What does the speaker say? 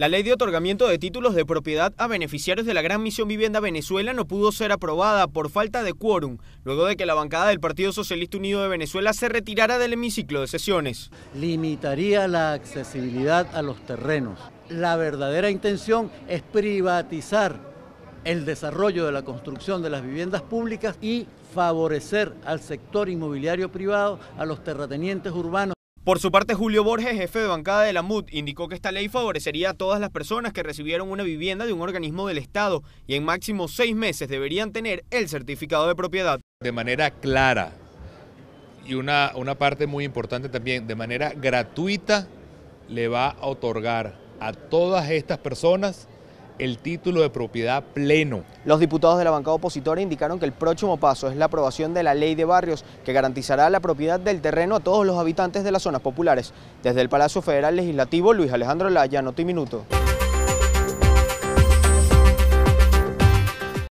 La ley de otorgamiento de títulos de propiedad a beneficiarios de la Gran Misión Vivienda Venezuela no pudo ser aprobada por falta de quórum, luego de que la bancada del Partido Socialista Unido de Venezuela se retirara del hemiciclo de sesiones. Limitaría la accesibilidad a los terrenos. La verdadera intención es privatizar el desarrollo de la construcción de las viviendas públicas y favorecer al sector inmobiliario privado, a los terratenientes urbanos. Por su parte, Julio Borges, jefe de bancada de la MUD, indicó que esta ley favorecería a todas las personas que recibieron una vivienda de un organismo del Estado y en máximo seis meses deberían tener el certificado de propiedad. De manera clara y una, una parte muy importante también, de manera gratuita le va a otorgar a todas estas personas el título de propiedad pleno. Los diputados de la bancada opositora indicaron que el próximo paso es la aprobación de la ley de barrios que garantizará la propiedad del terreno a todos los habitantes de las zonas populares. Desde el Palacio Federal Legislativo, Luis Alejandro Laya, Notiminuto. Minuto.